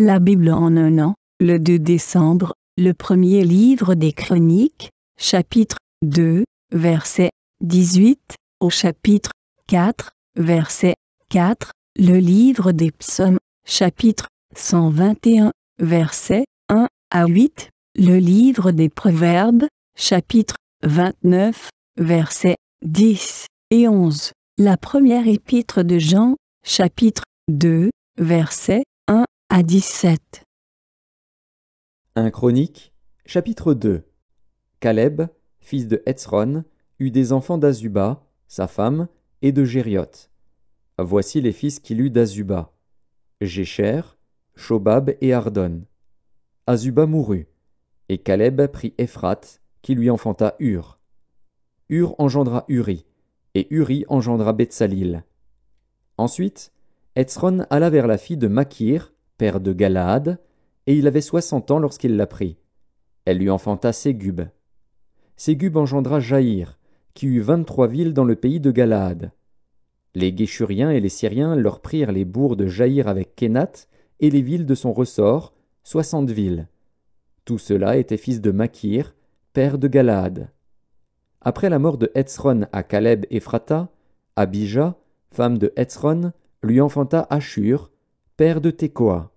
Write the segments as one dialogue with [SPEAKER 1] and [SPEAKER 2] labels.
[SPEAKER 1] La Bible en un an, le 2 décembre, le premier livre des Chroniques, chapitre 2, verset 18, au chapitre 4, verset 4, le livre des Psaumes, chapitre 121, verset 1 à 8, le livre des Proverbes, chapitre 29, verset 10 et 11, la première épître de Jean, chapitre 2, verset un Chronique, chapitre 2 Caleb, fils de Hetzron, eut des enfants d'Azuba, sa femme, et de Gériot. Voici les fils qu'il eut d'Azuba Jécher, Chobab et Ardon. Azuba mourut, et Caleb prit Ephrath, qui lui enfanta Ur. Ur engendra Uri, et Uri engendra Betsalil. Ensuite, Hetzron alla vers la fille de Makir, père de Galaad, et il avait soixante ans lorsqu'il la prit. Elle lui enfanta Ségub. Ségub engendra Jaïr, qui eut vingt-trois villes dans le pays de Galaad. Les guéchuriens et les Syriens leur prirent les bourgs de Jaïr avec Kénat et les villes de son ressort, soixante villes. Tout cela était fils de Makir, père de Galaad. Après la mort de Hetzron à Caleb Ephrata, Abijah, femme de Hetzron, lui enfanta Ashur, père de Tekoa.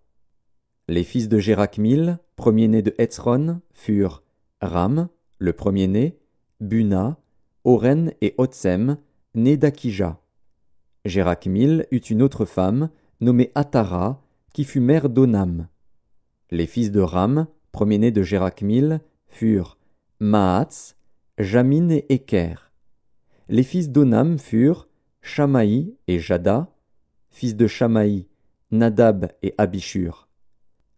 [SPEAKER 1] Les fils de Jérachmil, premier-né de Hetzron, furent Ram, le premier-né, Buna, Oren et Otsem, nés d'Akija. Jérachmil eut une autre femme, nommée Atara, qui fut mère d'Onam. Les fils de Ram, premier-né de Jérachmil, furent Maats, Jamin et Eker. Les fils d'Onam furent Shamaï et Jada, fils de Shamaï, Nadab et Abishur.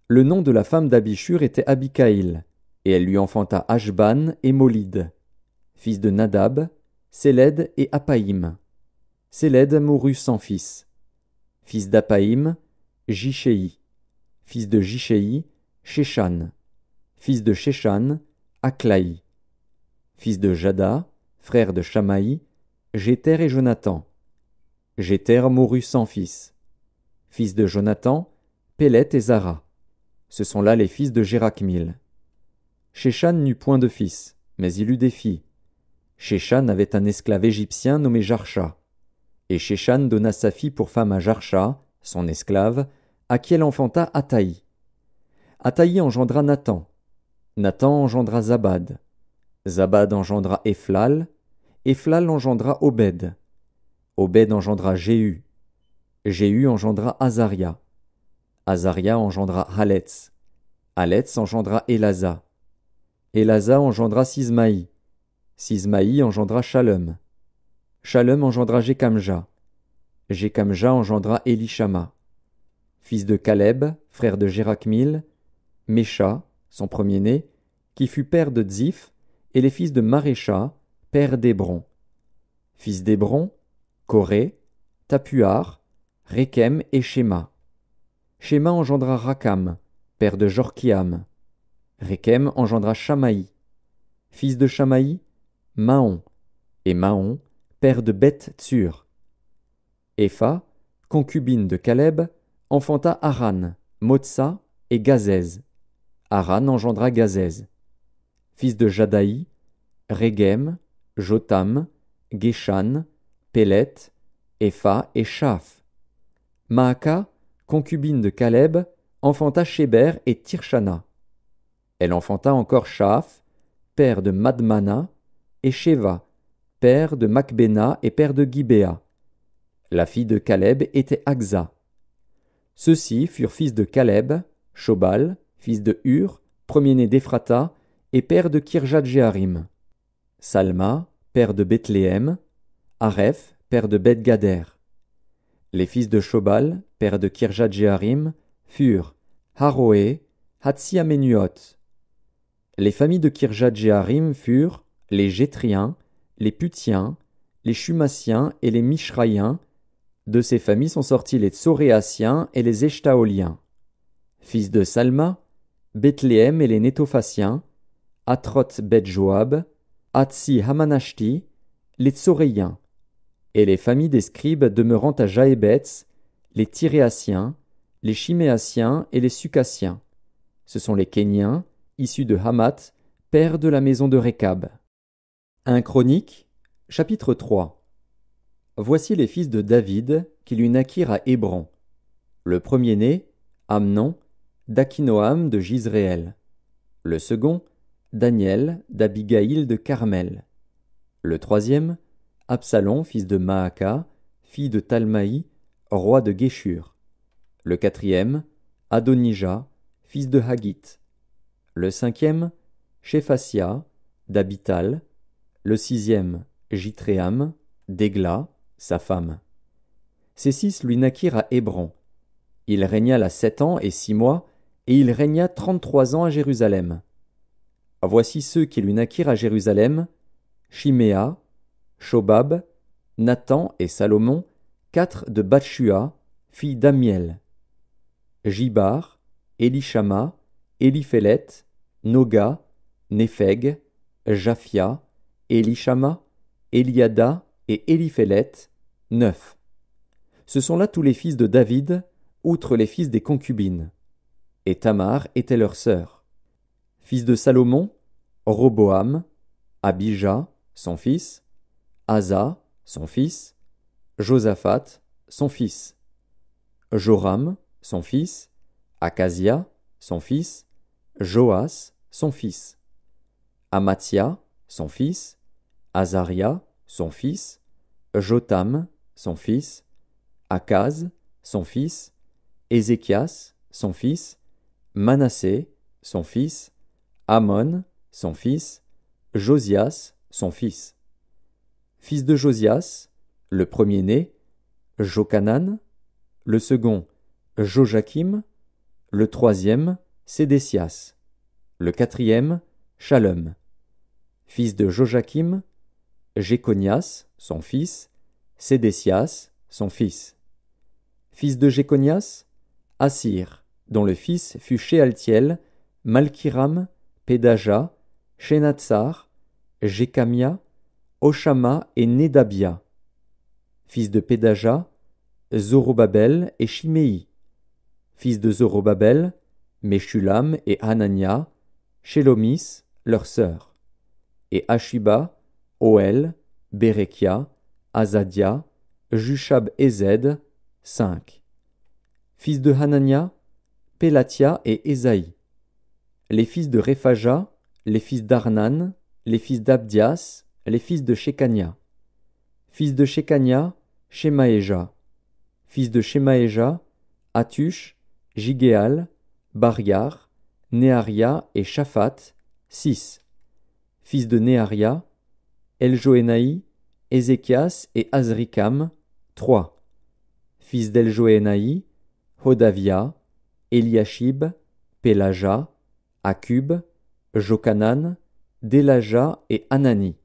[SPEAKER 1] Le nom de la femme d'Abishur était Abicaïl, et elle lui enfanta Ashban et Molid, fils de Nadab, Séled et Apaïm. Séled mourut sans fils. Fils d'Apaïm, Jishéi. Fils de Jishéi, Shéchan. Fils de Sheshan, Aklaï. Fils de Jada, frère de Shamaï, Jéter et Jonathan. Jéter mourut sans fils fils de Jonathan, Pellet et Zara. Ce sont là les fils de Jérachmil. Shéchan n'eut point de fils, mais il eut des filles. Shéchan avait un esclave égyptien nommé Jarcha. Et Shéchan donna sa fille pour femme à Jarcha, son esclave, à qui elle enfanta Ataï. Ataï engendra Nathan. Nathan engendra Zabad. Zabad engendra Ephlal. Ephlal engendra Obed. Obed engendra Jéhu Jéhu engendra Azaria. Azaria engendra Haletz. Haletz engendra Elaza. Elaza engendra Sismaï. Sismaï engendra Shalem, Shalem engendra Jekamja. Jekamja engendra Elishama. Fils de Caleb, frère de Jérachmil, Mécha, son premier-né, qui fut père de Ziph, et les fils de Marécha, père d'Hébron. Fils d'Hébron, Coré, Tapuar, Rekem et Shema. Shema engendra Rakam, père de Jorkiam. Rekem engendra Shamaï. Fils de Shamaï, Mahon, et Mahon, père de Beth Tsur. Epha, concubine de Caleb, enfanta Aran, Motsa et Gazez. Aran engendra Gazez. Fils de Jadaï, Regem, Jotam, Geshan, Pelet, Epha et Shaph. Maaka, concubine de Caleb, enfanta Sheber et Tirshana. Elle enfanta encore Shaaf, père de Madmana, et Sheva, père de Macbena et père de Gibea. La fille de Caleb était Agza. Ceux-ci furent fils de Caleb, Shobal, fils de Hur, premier-né d'Ephrata, et père de kirjat Salma, père de Bethléem, Aref, père de Bethgader. Les fils de Chobal, père de Kirjat-Jearim, furent Haroé, Hatsiamenuot. Les familles de Kirjat-Jearim furent les Gétriens, les Putiens, les Chumasiens et les Mishraïens. De ces familles sont sortis les Tsoréassiens et les Eshtaoliens. Fils de Salma, Bethléem et les Netophaciens, atrot bet Joab, Hamanashti, les Tsoréiens. Et les familles des scribes demeurant à Jaébetz, les Tyréaciens, les Chiméaciens et les Sucassiens. Ce sont les Kéniens, issus de Hamath, père de la maison de Récab. 1 Chronique, chapitre 3 Voici les fils de David qui lui naquirent à Hébron. Le premier-né, Amnon, d'Akinoam de Gisréel. Le second, Daniel d'Abigaïl de Carmel. Le troisième, Absalom, fils de Maaka, fille de Talmaï, roi de Geshur. Le quatrième, Adonija, fils de Hagit. Le cinquième, Shephasia, d'Abital. Le sixième, Jitréam, d'Egla, sa femme. Ces six lui naquirent à Hébron. Il régna là sept ans et six mois, et il régna trente-trois ans à Jérusalem. Voici ceux qui lui naquirent à Jérusalem, Chiméa, Shobab, Nathan et Salomon, quatre de Bathshua, fille d'Amiel. Jibar, Elishama, Eliphelet, Noga, Nepheg, Japhia, Elishama, Eliada et Eliphelet, neuf. Ce sont là tous les fils de David, outre les fils des concubines. Et Tamar était leur sœur. Fils de Salomon, Roboam, Abijah, son fils, Asa, son fils, Josaphat, son fils, Joram, son fils, Akazia, son fils, Joas, son fils, Amatia, son fils, Azaria, son fils, Jotam, son fils, Akaz, son fils, Ézéchias, son fils, Manassé, son fils, Amon, son fils, Josias, son fils fils de Josias, le premier-né, Jocanan, le second, Joachim, le troisième, Sédécias, le quatrième, Shalom, fils de Joachim, Jéconias, son fils, Sédécias, son fils. Fils de Jéconias, Assir, dont le fils fut Shealtiel, Malkiram, Pédaja, Shenatsar, Jécamia, Oshama et Nedabia, fils de Pédaja, Zorobabel et Shimei, fils de Zorobabel, Meshulam et Hanania, Shelomis, leur sœur, et Ashiba, Oel, Berekia, Azadia, Jushab Zed, cinq. Fils de Hanania, Pelatia et Esaïe. Les fils de Refaja, les fils d'Arnan, les fils d'Abdias, les fils de Shekania. Fils de Shekania, Shemaéja. Fils de Shemaéja, Atush, Jigéal, Bariar, Néaria et Shaphat, six. Fils de Néaria, Eljoénaï, Ezekias et Azricam, trois. Fils d'Eljoénaï, Hodavia, Eliashib, Pelaja, Akub, Jokanan, Delaja et Anani.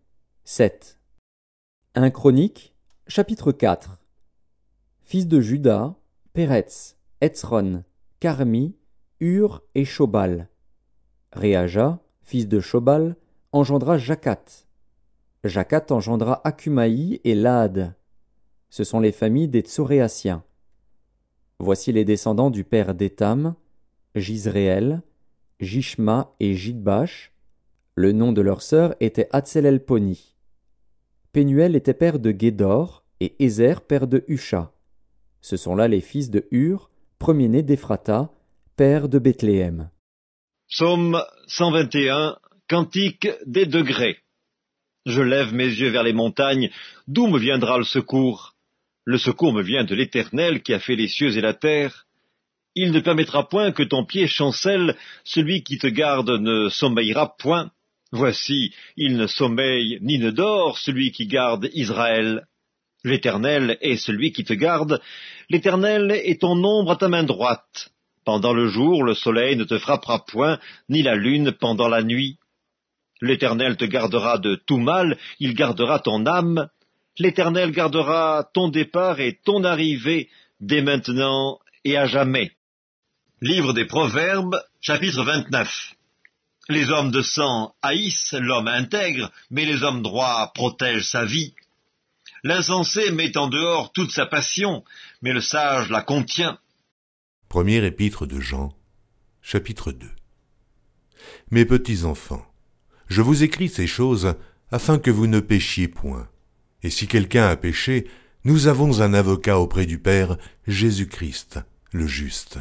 [SPEAKER 1] 7. Chronique, chapitre 4 Fils de Judas, Péretz, Etzron, Carmi, Ur et Chobal. Réaja, fils de Chobal, engendra Jacat. Jacat engendra Akumaï et Lad. Ce sont les familles des Tsoréasiens. Voici les descendants du père d'Étam, Jisréel, Jishma et Jidbash. Le nom de leur sœur était Penuel était père de Guédor, et Ézer père de Husha. Ce sont là les fils de Hur, premier-né d'Ephrata, père de Bethléem.
[SPEAKER 2] Psaume 121, Cantique des degrés. Je lève mes yeux vers les montagnes, d'où me viendra le secours Le secours me vient de l'Éternel qui a fait les cieux et la terre. Il ne permettra point que ton pied chancelle, celui qui te garde ne sommeillera point, Voici, il ne sommeille ni ne dort celui qui garde Israël. L'Éternel est celui qui te garde, l'Éternel est ton ombre à ta main droite. Pendant le jour, le soleil ne te frappera point, ni la lune pendant la nuit. L'Éternel te gardera de tout mal, il gardera ton âme. L'Éternel gardera ton départ et ton arrivée, dès maintenant et à jamais. Livre des Proverbes, chapitre 29 les hommes de sang haïssent l'homme intègre, mais les hommes droits protègent sa vie. L'insensé met en dehors toute sa passion, mais le sage la contient.
[SPEAKER 3] Premier épître de Jean, chapitre 2 Mes petits enfants, je vous écris ces choses afin que vous ne péchiez point. Et si quelqu'un a péché, nous avons un avocat auprès du Père, Jésus-Christ, le juste.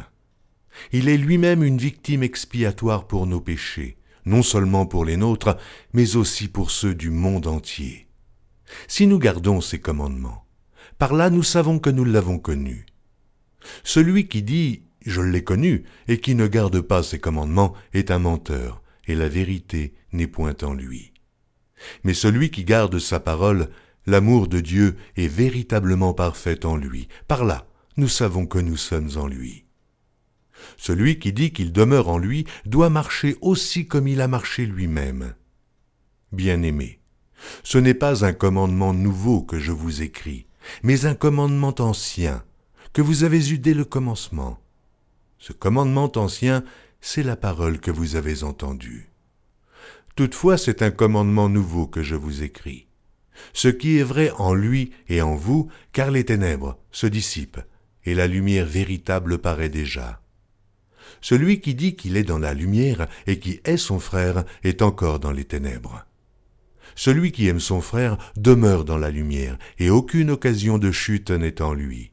[SPEAKER 3] Il est lui-même une victime expiatoire pour nos péchés, non seulement pour les nôtres, mais aussi pour ceux du monde entier. Si nous gardons ses commandements, par là nous savons que nous l'avons connu. Celui qui dit ⁇ Je l'ai connu ⁇ et qui ne garde pas ses commandements est un menteur, et la vérité n'est point en lui. Mais celui qui garde sa parole, l'amour de Dieu est véritablement parfait en lui. Par là, nous savons que nous sommes en lui. Celui qui dit qu'il demeure en lui doit marcher aussi comme il a marché lui-même. Bien-aimé, ce n'est pas un commandement nouveau que je vous écris, mais un commandement ancien, que vous avez eu dès le commencement. Ce commandement ancien, c'est la parole que vous avez entendue. Toutefois, c'est un commandement nouveau que je vous écris. Ce qui est vrai en lui et en vous, car les ténèbres se dissipent, et la lumière véritable paraît déjà. Celui qui dit qu'il est dans la lumière et qui est son frère est encore dans les ténèbres. Celui qui aime son frère demeure dans la lumière, et aucune occasion de chute n'est en lui.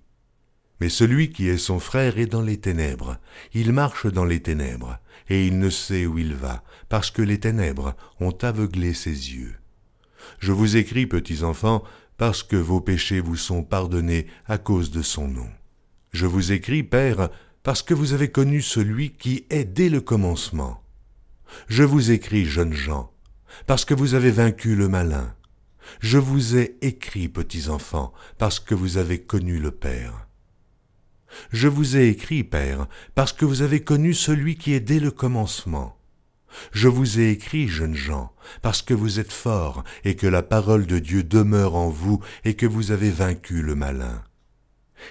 [SPEAKER 3] Mais celui qui est son frère est dans les ténèbres, il marche dans les ténèbres, et il ne sait où il va, parce que les ténèbres ont aveuglé ses yeux. Je vous écris, petits enfants, parce que vos péchés vous sont pardonnés à cause de son nom. Je vous écris, Père, parce que vous avez connu celui qui est dès le commencement. Je vous écris, jeunes gens, parce que vous avez vaincu le malin. Je vous ai écrit, petits enfants, parce que vous avez connu le Père. Je vous ai écrit, Père, parce que vous avez connu celui qui est dès le commencement. Je vous ai écrit, jeunes gens, parce que vous êtes forts et que la parole de Dieu demeure en vous et que vous avez vaincu le malin.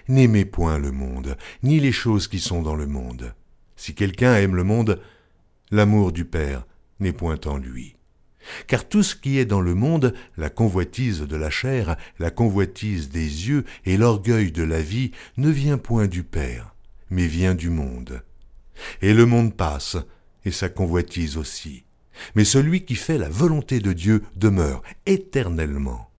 [SPEAKER 3] N'aimez point le monde, ni les choses qui sont dans le monde. Si quelqu'un aime le monde, l'amour du Père n'est point en lui. Car tout ce qui est dans le monde, la convoitise de la chair, la convoitise des yeux et l'orgueil de la vie, ne vient point du Père, mais vient du monde. Et le monde passe, et sa convoitise aussi. Mais celui qui fait la volonté de Dieu demeure éternellement.